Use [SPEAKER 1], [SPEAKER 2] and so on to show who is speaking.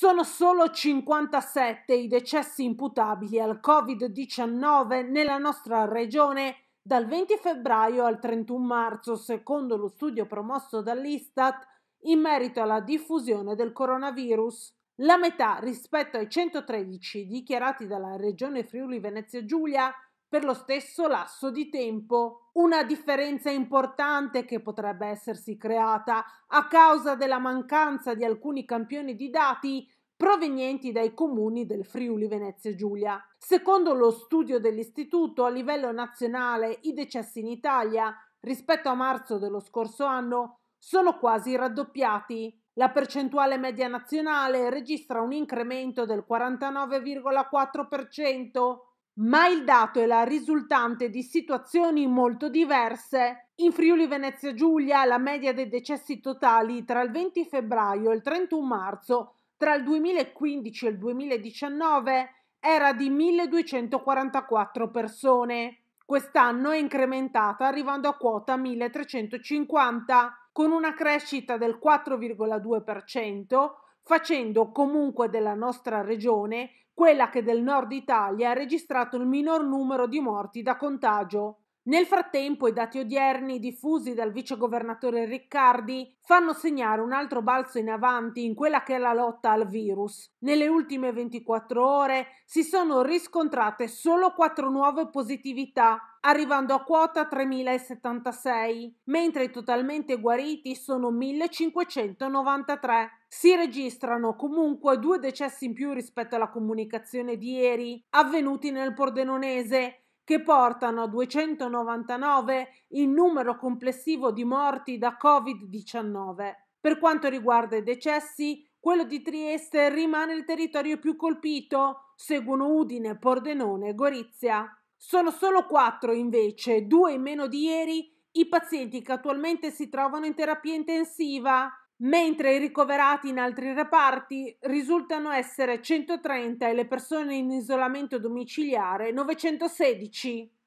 [SPEAKER 1] Sono solo 57 i decessi imputabili al Covid-19 nella nostra regione dal 20 febbraio al 31 marzo, secondo lo studio promosso dall'Istat in merito alla diffusione del coronavirus. La metà rispetto ai 113 dichiarati dalla Regione Friuli Venezia Giulia per lo stesso lasso di tempo. Una differenza importante che potrebbe essersi creata a causa della mancanza di alcuni campioni di dati provenienti dai comuni del Friuli Venezia Giulia. Secondo lo studio dell'istituto, a livello nazionale i decessi in Italia rispetto a marzo dello scorso anno sono quasi raddoppiati. La percentuale media nazionale registra un incremento del 49,4% ma il dato è la risultante di situazioni molto diverse. In Friuli Venezia Giulia la media dei decessi totali tra il 20 febbraio e il 31 marzo tra il 2015 e il 2019 era di 1244 persone. Quest'anno è incrementata arrivando a quota 1350 con una crescita del 4,2% facendo comunque della nostra regione quella che del nord Italia ha registrato il minor numero di morti da contagio. Nel frattempo i dati odierni diffusi dal vice governatore Riccardi fanno segnare un altro balzo in avanti in quella che è la lotta al virus. Nelle ultime 24 ore si sono riscontrate solo 4 nuove positività, arrivando a quota 3.076, mentre i totalmente guariti sono 1.593. Si registrano comunque due decessi in più rispetto alla comunicazione di ieri, avvenuti nel Pordenonese che portano a 299 il numero complessivo di morti da Covid-19. Per quanto riguarda i decessi, quello di Trieste rimane il territorio più colpito, seguono Udine, Pordenone e Gorizia. Sono solo quattro invece, due in meno di ieri, i pazienti che attualmente si trovano in terapia intensiva mentre i ricoverati in altri reparti risultano essere 130 e le persone in isolamento domiciliare 916.